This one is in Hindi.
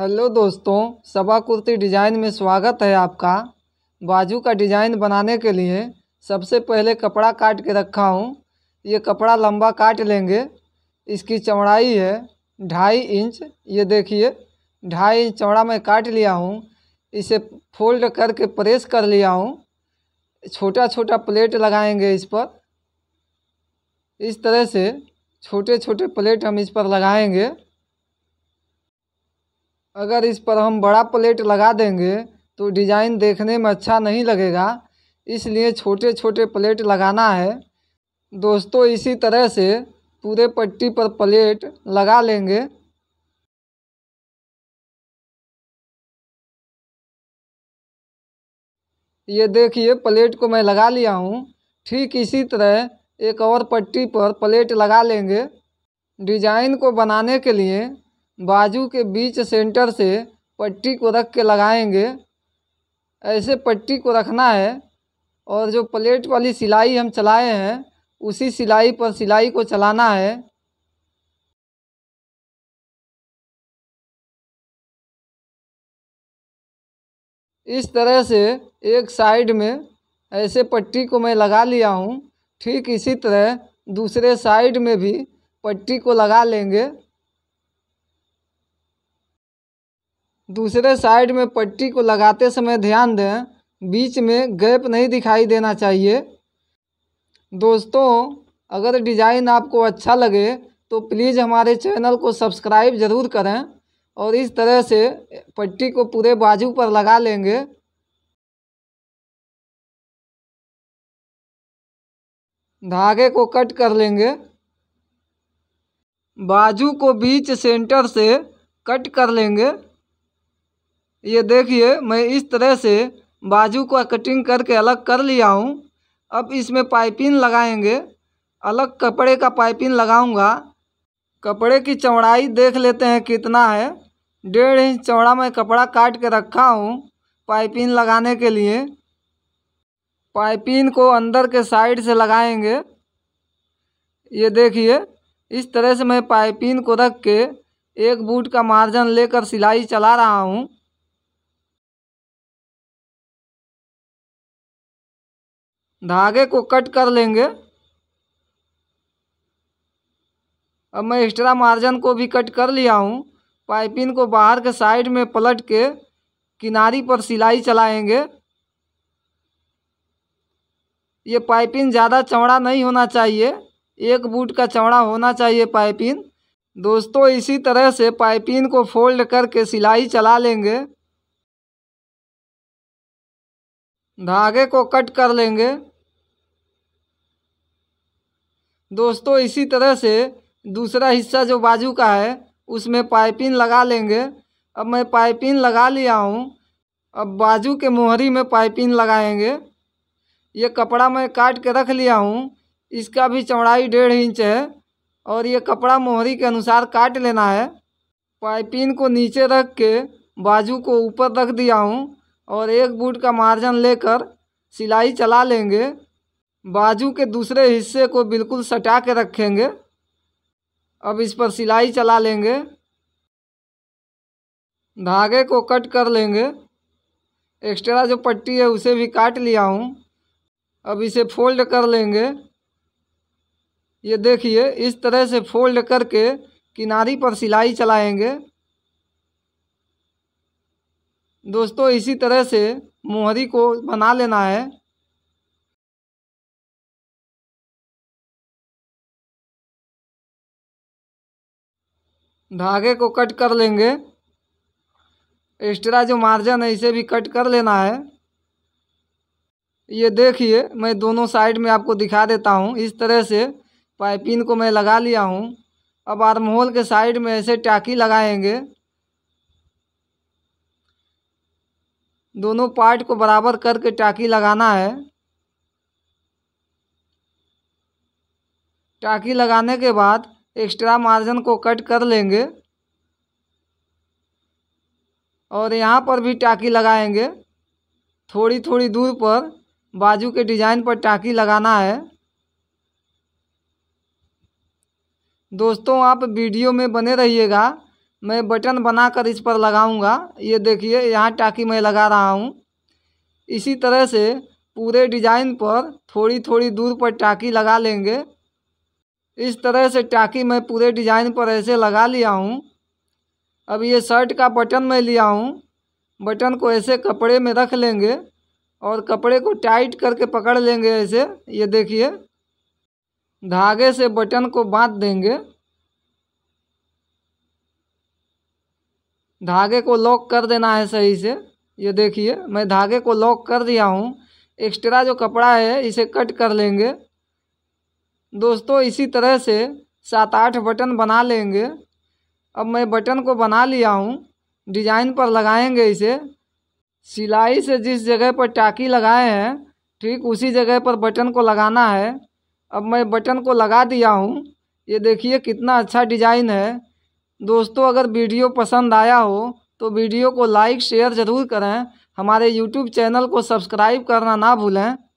हेलो दोस्तों सबा कुर्ती डिज़ाइन में स्वागत है आपका बाजू का डिज़ाइन बनाने के लिए सबसे पहले कपड़ा काट के रखा हूँ ये कपड़ा लंबा काट लेंगे इसकी चौड़ाई है ढाई इंच ये देखिए ढाई इंच चौड़ा मैं काट लिया हूँ इसे फोल्ड करके प्रेस कर लिया हूँ छोटा छोटा प्लेट लगाएंगे इस पर इस तरह से छोटे छोटे प्लेट हम इस पर लगाएंगे अगर इस पर हम बड़ा प्लेट लगा देंगे तो डिज़ाइन देखने में अच्छा नहीं लगेगा इसलिए छोटे छोटे प्लेट लगाना है दोस्तों इसी तरह से पूरे पट्टी पर प्लेट लगा लेंगे ये देखिए प्लेट को मैं लगा लिया हूँ ठीक इसी तरह एक और पट्टी पर प्लेट लगा लेंगे डिजाइन को बनाने के लिए बाजू के बीच सेंटर से पट्टी को रख के लगाएंगे ऐसे पट्टी को रखना है और जो प्लेट वाली सिलाई हम चलाए हैं उसी सिलाई पर सिलाई को चलाना है इस तरह से एक साइड में ऐसे पट्टी को मैं लगा लिया हूँ ठीक इसी तरह दूसरे साइड में भी पट्टी को लगा लेंगे दूसरे साइड में पट्टी को लगाते समय ध्यान दें बीच में गैप नहीं दिखाई देना चाहिए दोस्तों अगर डिज़ाइन आपको अच्छा लगे तो प्लीज़ हमारे चैनल को सब्सक्राइब ज़रूर करें और इस तरह से पट्टी को पूरे बाजू पर लगा लेंगे धागे को कट कर लेंगे बाजू को बीच सेंटर से कट कर लेंगे ये देखिए मैं इस तरह से बाजू को कटिंग करके अलग कर लिया हूँ अब इसमें पाइपिंग लगाएंगे अलग कपड़े का पाइपिंग लगाऊंगा कपड़े की चौड़ाई देख लेते हैं कितना है डेढ़ इंच चौड़ा मैं कपड़ा काट के रखा हूँ पाइपिंग लगाने के लिए पाइपिंग को अंदर के साइड से लगाएंगे ये देखिए इस तरह से मैं पाइपिंग को रख के एक बूट का मार्जन लेकर सिलाई चला रहा हूँ धागे को कट कर लेंगे अब मैं एक्स्ट्रा मार्जिन को भी कट कर लिया हूँ पाइपिंग को बाहर के साइड में पलट के किनारी पर सिलाई चलाएंगे ये पाइपिन ज़्यादा चौड़ा नहीं होना चाहिए एक बूट का चौड़ा होना चाहिए पाइपिन दोस्तों इसी तरह से पाइपिंग को फोल्ड करके सिलाई चला लेंगे धागे को कट कर लेंगे दोस्तों इसी तरह से दूसरा हिस्सा जो बाजू का है उसमें पाइपिंग लगा लेंगे अब मैं पाइपिंग लगा लिया हूँ अब बाजू के मोहरी में पाइपिंग लगाएंगे ये कपड़ा मैं काट के रख लिया हूँ इसका भी चौड़ाई डेढ़ इंच है और ये कपड़ा मोहरी के अनुसार काट लेना है पाइपिन को नीचे रख के बाजू को ऊपर रख दिया हूँ और एक बूट का मार्जन लेकर सिलाई चला लेंगे बाजू के दूसरे हिस्से को बिल्कुल सटा के रखेंगे अब इस पर सिलाई चला लेंगे धागे को कट कर लेंगे एक्स्ट्रा जो पट्टी है उसे भी काट लिया हूँ अब इसे फोल्ड कर लेंगे ये देखिए इस तरह से फोल्ड करके किनारी पर सिलाई चलाएंगे दोस्तों इसी तरह से मोहरी को बना लेना है धागे को कट कर लेंगे एक्स्ट्रा जो मार्जन है इसे भी कट कर लेना है ये देखिए मैं दोनों साइड में आपको दिखा देता हूँ इस तरह से पाइपिंग को मैं लगा लिया हूँ अब आर्महोल के साइड में ऐसे टाकी लगाएंगे दोनों पार्ट को बराबर करके टाकी लगाना है टाकी लगाने के बाद एक्स्ट्रा मार्जिन को कट कर लेंगे और यहाँ पर भी टाकी लगाएंगे थोड़ी थोड़ी दूर पर बाजू के डिज़ाइन पर टाकी लगाना है दोस्तों आप वीडियो में बने रहिएगा मैं बटन बनाकर इस पर लगाऊंगा ये देखिए यहाँ टाकी मैं लगा रहा हूँ इसी तरह से पूरे डिज़ाइन पर थोड़ी थोड़ी दूर पर टाकी लगा लेंगे इस तरह से टाकी मैं पूरे डिज़ाइन पर ऐसे लगा लिया हूँ अब ये शर्ट का बटन मैं लिया हूँ बटन को ऐसे कपड़े में रख लेंगे और कपड़े को टाइट करके पकड़ लेंगे ऐसे ये देखिए धागे से बटन को बांध देंगे धागे को लॉक कर देना है सही से ये देखिए मैं धागे को लॉक कर दिया हूँ एक्स्ट्रा जो कपड़ा है इसे कट कर लेंगे दोस्तों इसी तरह से सात आठ बटन बना लेंगे अब मैं बटन को बना लिया हूँ डिजाइन पर लगाएंगे इसे सिलाई से जिस जगह पर टाकी लगाए हैं ठीक उसी जगह पर बटन को लगाना है अब मैं बटन को लगा दिया हूँ ये देखिए कितना अच्छा डिजाइन है दोस्तों अगर वीडियो पसंद आया हो तो वीडियो को लाइक शेयर ज़रूर करें हमारे यूट्यूब चैनल को सब्सक्राइब करना ना भूलें